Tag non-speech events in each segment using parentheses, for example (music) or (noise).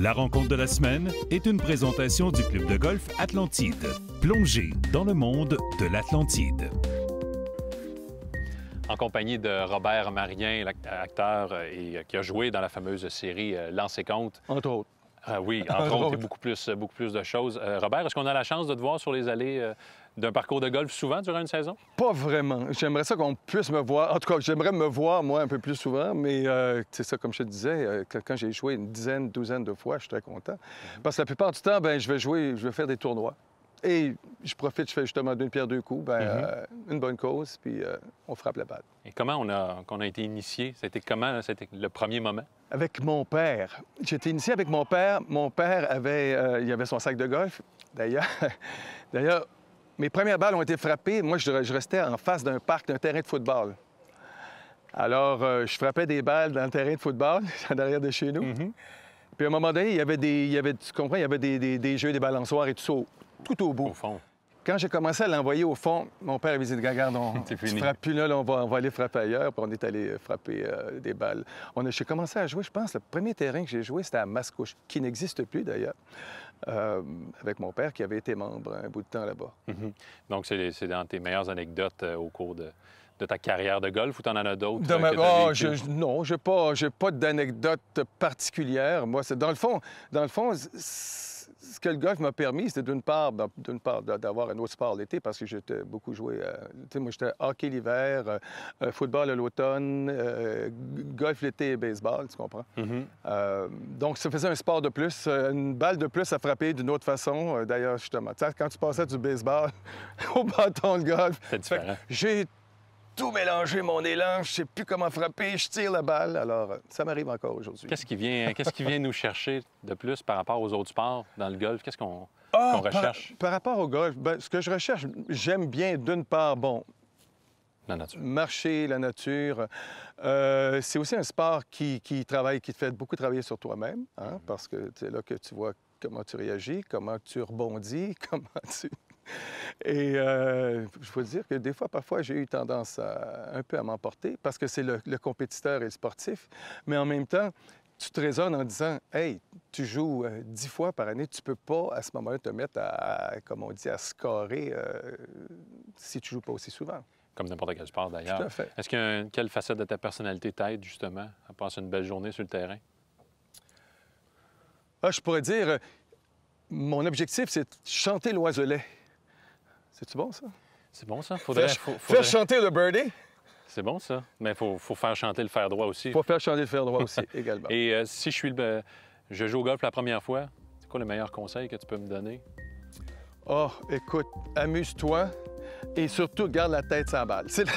La rencontre de la semaine est une présentation du club de golf Atlantide. Plongée dans le monde de l'Atlantide. En compagnie de Robert Marien, acteur euh, et euh, qui a joué dans la fameuse série euh, lancé compte. Entre autres. Euh, oui, (laughs) entre autres, beaucoup plus, euh, beaucoup plus de choses. Euh, Robert, est-ce qu'on a la chance de te voir sur les allées d'un parcours de golf souvent durant une saison? Pas vraiment. J'aimerais ça qu'on puisse me voir. En tout cas, j'aimerais me voir, moi, un peu plus souvent, mais c'est ça, comme je te disais, quand j'ai joué une dizaine, douzaine de fois, je suis très content. Mhm. Parce que la plupart du temps, ben je vais jouer, je vais faire des tournois. Et je profite, je fais justement d'une pierre deux coups, ben, mhm. euh, une bonne cause, puis euh, on frappe la balle. Et comment on a, qu'on a été initié? C'était comment c'était le premier moment? Avec mon père. J'étais initié avec mon père. Mon père avait, euh, il avait son sac de golf. D'ailleurs, (laughs) d'ailleurs, mes premières balles ont été frappées. Moi, je, restais en face d'un parc, d'un terrain de football. Alors, je frappais des balles dans le terrain de football, derrière (laughs) de chez nous. Mhm. Puis à un moment donné, il y avait des, y avait, tu comprends, il y avait des, des jeux, des balançoires et tout ça tout au bout. Quand j'ai commencé à l'envoyer au fond, mon père avait dit Regarde, on (laughs) ne plus là, on, va, on, aller frapper ailleurs. Puis on est allé euh, frapper euh, des balles. J'ai commencé à jouer, je pense, le premier terrain que j'ai joué, c'était à Mascouche, qui n'existe plus d'ailleurs. Euh, avec mon père qui avait été membre un bout de temps là-bas. Mhm. Donc, c'est dans tes meilleures anecdotes au cours de, ta carrière de golf ou t'en en as d'autres? Ah, non, je n'ai pas, pas d'anecdote particulière. Moi, c'est dans le fond, dans le fond, ce que le golf m'a permis, c'était d'une part, ben, d'une part d'avoir un autre sport l'été parce que j'étais beaucoup joué. Euh, moi, j'étais hockey l'hiver, euh, euh, football à l'automne, golf l'été et baseball, tu comprends? Mm-hmm. donc, ça faisait un sport de plus, une balle de plus à frapper d'une autre façon. D'ailleurs, justement, quand tu passais du baseball (laughs) au bâton de golf, j'ai tout mélanger, mon élan, je sais plus comment frapper, je tire la balle. Alors, ça m'arrive encore aujourd'hui. Qu'est-ce qui vient, qu'est-ce qui vient nous chercher de plus par rapport aux autres sports dans le golf Qu'est-ce qu'on ah, recherche par, rapport au golf, ben, ce que je recherche, j'aime bien d'une part, bon. La nature. Marcher, la nature. Euh, c'est aussi un sport qui, travaille, qui te fait beaucoup travailler sur toi-même, hein, mhm. parce que c'est là que tu vois comment tu réagis, comment tu rebondis, (laughs) comment tu, (laughs) Et euh, je peux dire que des fois, parfois, j'ai eu tendance à, un peu à m'emporter parce que c'est le, compétiteur et le sportif. Mais en même temps, tu te raisonnes en disant Hey, tu joues euh, dix fois par année, tu peux pas à ce moment-là te mettre à, comme on dit, à scorer euh, si tu joues pas aussi souvent comme n'importe quel sport d'ailleurs. Tout à fait. Est-ce qu'une quelle facette de ta personnalité t'aide justement à passer une belle journée sur le terrain? Ah, je pourrais dire, mon objectif, c'est de chanter l'oiselet cest bon, ça? C'est bon, ça. faire, faut, faire chanter le birdie? C'est bon, ça. Mais il faut, faire chanter le fer droit aussi. Il faut faire chanter le fer droit aussi, (laughs) également. Et euh, si je suis le... Euh, je joue au golf la première fois, c'est quoi le meilleur conseil que tu peux me donner? Oh, écoute, amuse-toi et surtout garde la tête sans balle. C'est (laughs) le,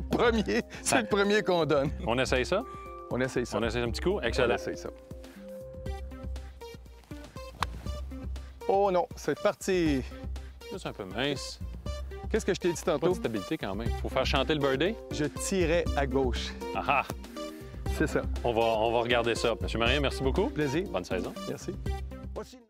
premier, c'est le ben, premier qu'on donne. On essaye ça? On essaye ça. On essaye un petit coup? Excellent. On essaye ça. Oh non, c'est parti! c'est un peu mince. Qu'est-ce que je t'ai dit tantôt? Pas stabilité quand même. Faut faire chanter le birdie? Je tirais à gauche. Ah, ah C'est ça. On va, on va regarder ça. Monsieur Marien, merci beaucoup. Plaisir. Bonne saison. Merci.